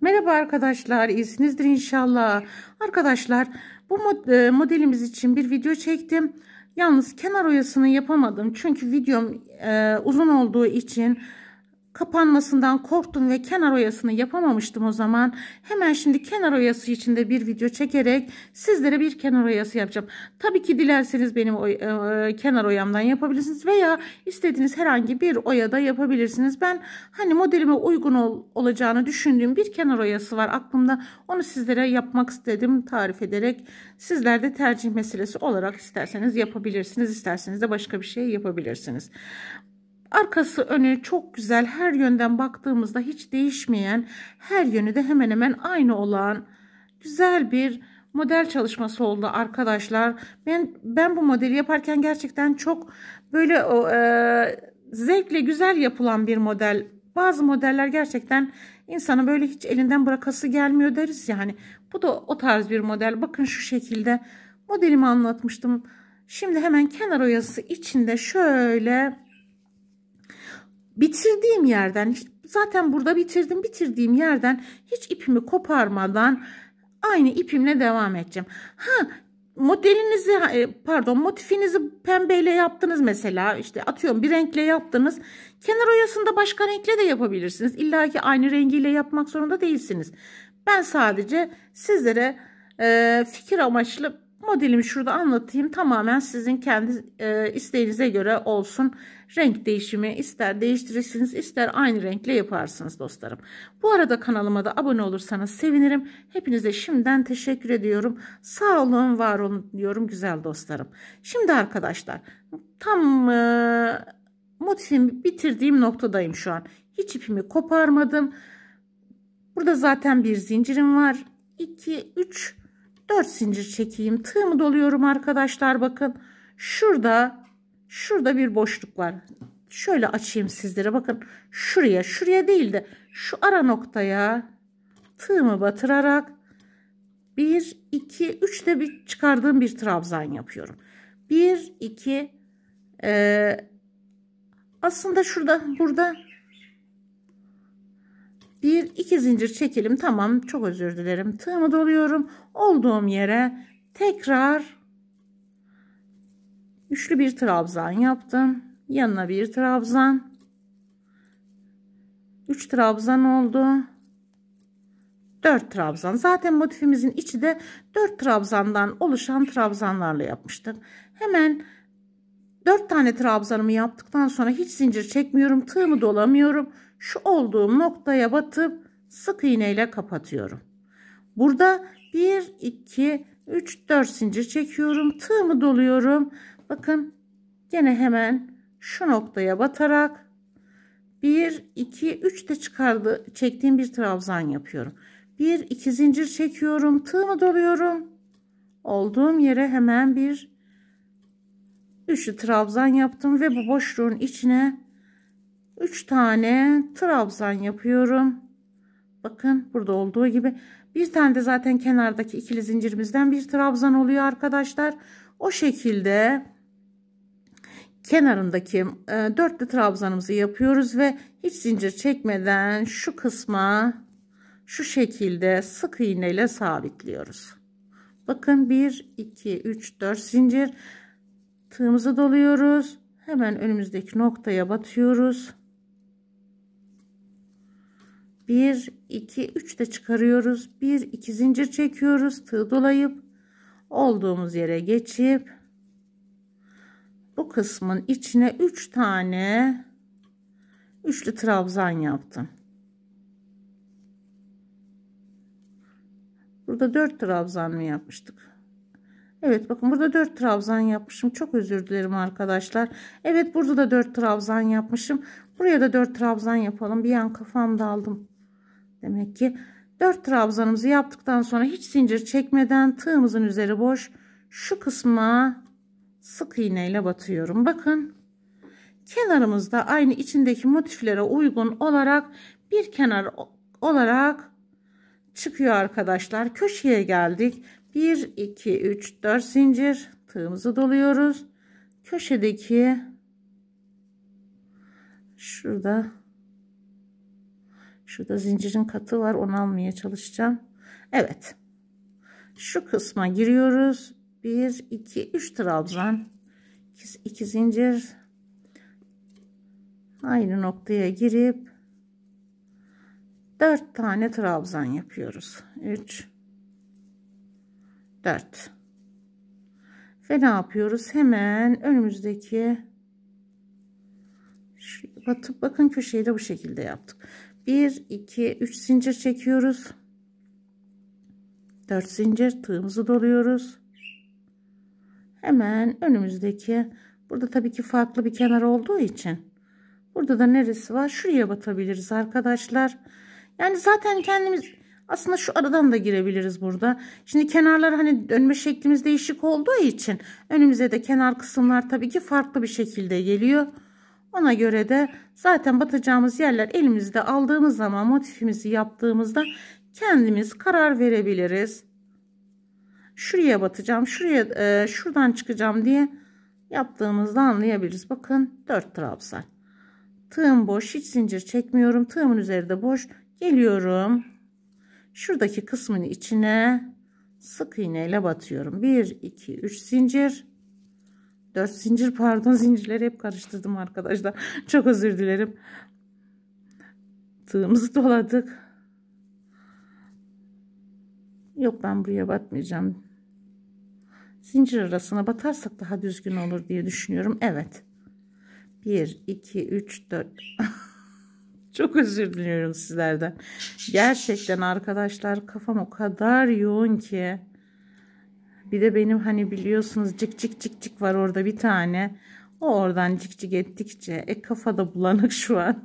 Merhaba arkadaşlar iyisinizdir inşallah. Arkadaşlar bu e, modelimiz için bir video çektim. Yalnız kenar oyasını yapamadım. Çünkü videom e, uzun olduğu için kapanmasından korktum ve kenar oyasını yapamamıştım o zaman. Hemen şimdi kenar oyası içinde bir video çekerek sizlere bir kenar oyası yapacağım. Tabii ki dilerseniz benim oy, e, e kenar oyamdan yapabilirsiniz veya istediğiniz herhangi bir oyada yapabilirsiniz. Ben hani modelime uygun ol, olacağını düşündüğüm bir kenar oyası var aklımda. Onu sizlere yapmak istedim tarif ederek. Sizler de tercih meselesi olarak isterseniz yapabilirsiniz. isterseniz de başka bir şey yapabilirsiniz. Arkası önü çok güzel her yönden baktığımızda hiç değişmeyen her yönü de hemen hemen aynı olan güzel bir model çalışması oldu arkadaşlar. Ben ben bu modeli yaparken gerçekten çok böyle o, e, zevkle güzel yapılan bir model. Bazı modeller gerçekten insanı böyle hiç elinden bırakası gelmiyor deriz yani. Bu da o tarz bir model. Bakın şu şekilde modelimi anlatmıştım. Şimdi hemen kenar oyası içinde şöyle bitirdiğim yerden zaten burada bitirdim bitirdiğim yerden hiç ipimi koparmadan aynı ipimle devam edeceğim. Ha modelinizi e, pardon motifinizi pembeyle yaptınız mesela işte atıyorum bir renkle yaptınız kenar oyasında başka renkle de yapabilirsiniz illa ki aynı rengiyle yapmak zorunda değilsiniz ben sadece sizlere e, fikir amaçlı Modelimi şurada anlatayım. Tamamen sizin kendi e, isteğinize göre olsun. Renk değişimi ister değiştirirsiniz ister aynı renkle yaparsınız dostlarım. Bu arada kanalıma da abone olursanız sevinirim. Hepinize şimdiden teşekkür ediyorum. Sağ olun var olun diyorum güzel dostlarım. Şimdi arkadaşlar tam e, motifimi bitirdiğim noktadayım şu an. Hiç ipimi koparmadım. Burada zaten bir zincirim var. 2, 3 4 zincir çekeyim. Tığımı doluyorum arkadaşlar bakın. Şurada şurada bir boşluk var. Şöyle açayım sizlere bakın. Şuraya şuraya değil de şu ara noktaya tığımı batırarak 1 2 3 de bir çıkardığım bir trabzan yapıyorum. 1 2 e, aslında şurada burada bir iki zincir çekelim. Tamam çok özür dilerim. Tığımı doluyorum. Olduğum yere tekrar üçlü bir trabzan yaptım. Yanına bir trabzan. 3 trabzan oldu. 4 trabzan. Zaten motifimizin içi de 4 trabzandan oluşan trabzanlarla yapmıştım Hemen 4 tane trabzanımı yaptıktan sonra hiç zincir çekmiyorum. Tığımı dolamıyorum şu olduğum noktaya batıp sık iğneyle kapatıyorum. Burada 1, 2, 3, 4 zincir çekiyorum. Tığımı doluyorum. Bakın gene hemen şu noktaya batarak 1, 2, 3 de çıkardı, çektiğim bir trabzan yapıyorum. 1, 2 zincir çekiyorum. Tığımı doluyorum. Olduğum yere hemen bir üçlü trabzan yaptım ve bu boşluğun içine 3 tane trabzan yapıyorum. Bakın burada olduğu gibi bir tane de zaten kenardaki ikili zincirimizden bir trabzan oluyor arkadaşlar. O şekilde kenarındaki e, dörtlü trabzanımızı yapıyoruz ve hiç zincir çekmeden şu kısma şu şekilde sık iğne ile sabitliyoruz. Bakın 1 2 3 4 zincir tığımızı doluyoruz. Hemen önümüzdeki noktaya batıyoruz. 1 2 3 de çıkarıyoruz 1 2 zincir çekiyoruz tığ dolayıp olduğumuz yere geçip bu kısmın içine 3 tane üçlü trabzan yaptım burada 4 trabzan mı yapmıştık Evet bakın burada 4 trabzan yapmışım. Çok özür dilerim arkadaşlar. Evet burada da 4 trabzan yapmışım. Buraya da 4 trabzan yapalım. Bir an kafam daldım. Demek ki 4 trabzanımızı yaptıktan sonra hiç zincir çekmeden tığımızın üzeri boş şu kısma sık iğneyle batıyorum. Bakın kenarımızda aynı içindeki motiflere uygun olarak bir kenar olarak çıkıyor arkadaşlar. Köşeye geldik. 1, 2, 3, 4 zincir tığımızı doluyoruz. Köşedeki şurada Şurada zincirin katı var. Onu almaya çalışacağım. Evet. Şu kısma giriyoruz. 1, 2, 3 trabzan. 2, 2 zincir. Aynı noktaya girip 4 tane trabzan yapıyoruz. 3, 4. Ve ne yapıyoruz? Hemen önümüzdeki batıp bakın köşeyi de bu şekilde yaptık. 1 2 3 zincir çekiyoruz 4 zincir tığımızı doluyoruz hemen önümüzdeki burada tabii ki farklı bir kenar olduğu için burada da neresi var şuraya batabiliriz arkadaşlar yani zaten kendimiz aslında şu aradan da girebiliriz burada. Şimdi kenarlar hani dönme şeklimiz değişik olduğu için önümüze de kenar kısımlar tabii ki farklı bir şekilde geliyor. Ona göre de zaten batacağımız yerler elimizde aldığımız zaman motifimizi yaptığımızda kendimiz karar verebiliriz. Şuraya batacağım, şuraya e, şuradan çıkacağım diye yaptığımızda anlayabiliriz. Bakın 4 trabzan. Tığım boş, hiç zincir çekmiyorum. Tığımın üzeri de boş. Geliyorum. Şuradaki kısmın içine sık iğneyle batıyorum. 1 2 3 zincir 4 zincir pardon zincirleri hep karıştırdım arkadaşlar. Çok özür dilerim. Tığımızı doladık. Yok ben buraya batmayacağım. Zincir arasına batarsak daha düzgün olur diye düşünüyorum. Evet. 1, 2, 3, 4. Çok özür diliyorum sizlerden. Gerçekten arkadaşlar kafam o kadar yoğun ki. Bir de benim hani biliyorsunuz cik cik cik cik var orada bir tane. O oradan cik cik ettikçe e kafada bulanık şu an.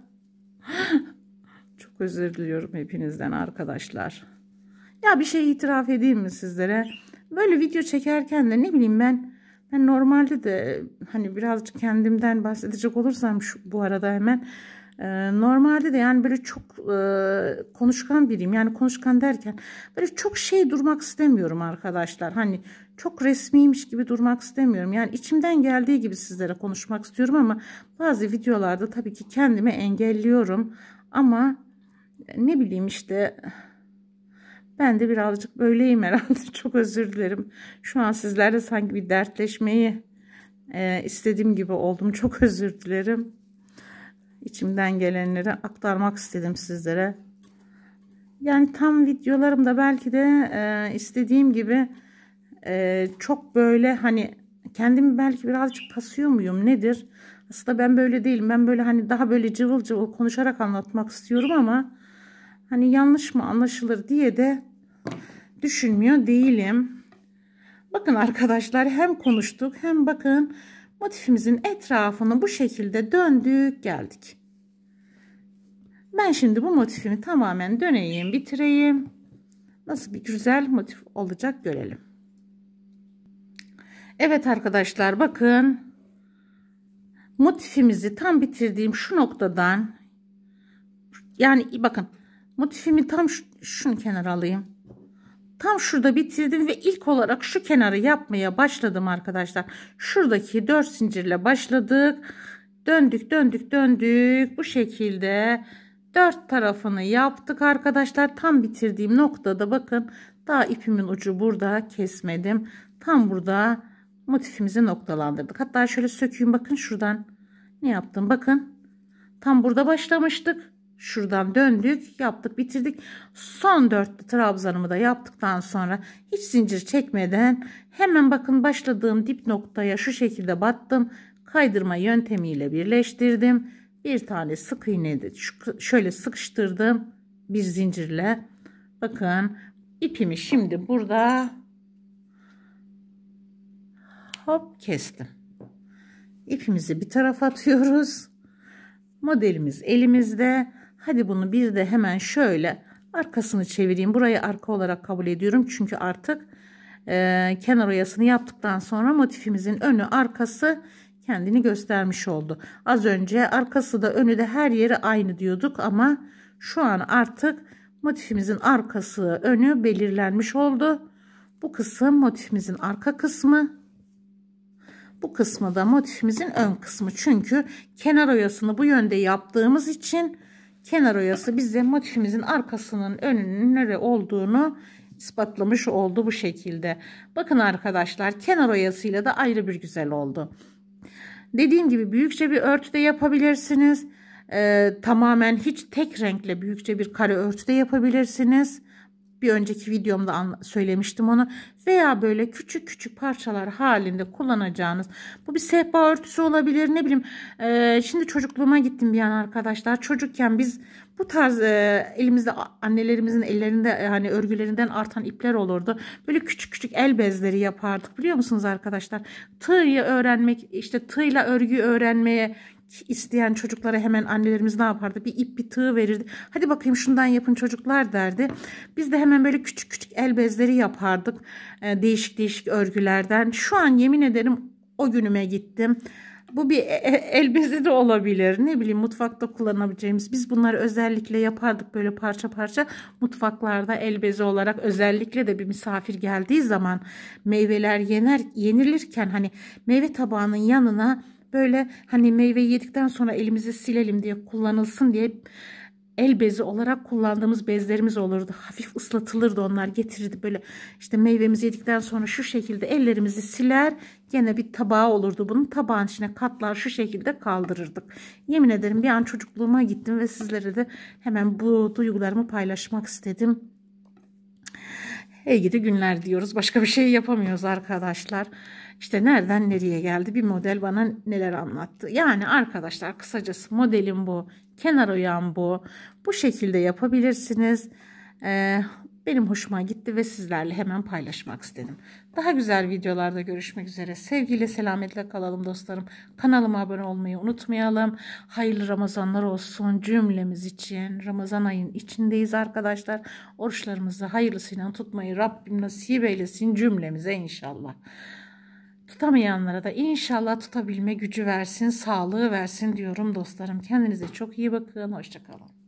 Çok özür diliyorum hepinizden arkadaşlar. Ya bir şey itiraf edeyim mi sizlere? Böyle video çekerken de ne bileyim ben ben normalde de hani birazcık kendimden bahsedecek olursam şu, bu arada hemen ee, normalde de yani böyle çok e, konuşkan biriyim. Yani konuşkan derken böyle çok şey durmak istemiyorum arkadaşlar. Hani çok resmiymiş gibi durmak istemiyorum. Yani içimden geldiği gibi sizlere konuşmak istiyorum ama bazı videolarda tabii ki kendimi engelliyorum. Ama ne bileyim işte ben de birazcık böyleyim herhalde. Çok özür dilerim. Şu an sizlerle sanki bir dertleşmeyi e, istediğim gibi oldum. Çok özür dilerim içimden gelenleri aktarmak istedim sizlere. Yani tam videolarımda belki de e, istediğim gibi e, çok böyle hani kendimi belki birazcık kasıyor muyum nedir? Aslında ben böyle değilim. Ben böyle hani daha böyle cıvıl cıvıl konuşarak anlatmak istiyorum ama hani yanlış mı anlaşılır diye de düşünmüyor değilim. Bakın arkadaşlar hem konuştuk hem bakın motifimizin etrafını bu şekilde döndük geldik. Ben şimdi bu motifimi tamamen döneyim bitireyim. Nasıl bir güzel motif olacak görelim. Evet arkadaşlar bakın. Motifimizi tam bitirdiğim şu noktadan yani bakın motifimi tam şunu kenara alayım. Tam şurada bitirdim ve ilk olarak şu kenarı yapmaya başladım arkadaşlar. Şuradaki 4 zincirle başladık. Döndük döndük döndük bu şekilde dört tarafını yaptık arkadaşlar. Tam bitirdiğim noktada bakın daha ipimin ucu burada kesmedim. Tam burada motifimizi noktalandırdık. Hatta şöyle sökeyim bakın şuradan ne yaptım bakın. Tam burada başlamıştık şuradan döndük yaptık bitirdik son dörtlü trabzanımı da yaptıktan sonra hiç zincir çekmeden hemen bakın başladığım dip noktaya şu şekilde battım kaydırma yöntemiyle birleştirdim bir tane sık iğne de şöyle sıkıştırdım bir zincirle bakın ipimi şimdi burada hop kestim ipimizi bir tarafa atıyoruz modelimiz elimizde Hadi bunu bir de hemen şöyle arkasını çevireyim. Burayı arka olarak kabul ediyorum. Çünkü artık e, kenar oyasını yaptıktan sonra motifimizin önü arkası kendini göstermiş oldu. Az önce arkası da önü de her yeri aynı diyorduk ama şu an artık motifimizin arkası önü belirlenmiş oldu. Bu kısım motifimizin arka kısmı. Bu kısmı da motifimizin ön kısmı. Çünkü kenar oyasını bu yönde yaptığımız için kenar oyası bize motifimizin arkasının önünün nere olduğunu ispatlamış oldu bu şekilde. Bakın arkadaşlar kenar oyasıyla da ayrı bir güzel oldu. Dediğim gibi büyükçe bir de yapabilirsiniz. Ee, tamamen hiç tek renkle büyükçe bir kare de yapabilirsiniz. Bir önceki videomda söylemiştim onu. Veya böyle küçük küçük parçalar halinde kullanacağınız. Bu bir sehpa örtüsü olabilir. Ne bileyim. E, şimdi çocukluğuma gittim bir an arkadaşlar. Çocukken biz bu tarz e, elimizde annelerimizin ellerinde e, hani örgülerinden artan ipler olurdu. Böyle küçük küçük el bezleri yapardık biliyor musunuz arkadaşlar? Tığ'yı öğrenmek işte tığla örgü öğrenmeye isteyen çocuklara hemen annelerimiz ne yapardı? Bir ip bir tığ verirdi. Hadi bakayım şundan yapın çocuklar derdi. Biz de hemen böyle küçük küçük el bezleri yapardık. E, değişik değişik örgülerden. Şu an yemin ederim o günüme gittim. Bu bir e, e, el bezi de olabilir. Ne bileyim mutfakta kullanabileceğimiz. Biz bunları özellikle yapardık böyle parça parça mutfaklarda el bezi olarak özellikle de bir misafir geldiği zaman meyveler yener yenilirken hani meyve tabağının yanına böyle hani meyve yedikten sonra elimizi silelim diye kullanılsın diye el bezi olarak kullandığımız bezlerimiz olurdu. Hafif ıslatılırdı onlar getirirdi böyle işte meyvemizi yedikten sonra şu şekilde ellerimizi siler gene bir tabağı olurdu. Bunun tabağın içine katlar şu şekilde kaldırırdık. Yemin ederim bir an çocukluğuma gittim ve sizlere de hemen bu duygularımı paylaşmak istedim. İyi gidi günler diyoruz. Başka bir şey yapamıyoruz arkadaşlar. İşte nereden nereye geldi bir model bana neler anlattı. Yani arkadaşlar kısacası modelim bu. Kenar oyan bu. Bu şekilde yapabilirsiniz. Ee, benim hoşuma gitti ve sizlerle hemen paylaşmak istedim. Daha güzel videolarda görüşmek üzere. Sevgiyle selametle kalalım dostlarım. Kanalıma abone olmayı unutmayalım. Hayırlı Ramazanlar olsun cümlemiz için. Ramazan ayın içindeyiz arkadaşlar. Oruçlarımızı hayırlısıyla tutmayı Rabbim nasip eylesin cümlemize inşallah tutamayanlara da inşallah tutabilme gücü versin, sağlığı versin diyorum dostlarım. Kendinize çok iyi bakın. Hoşçakalın.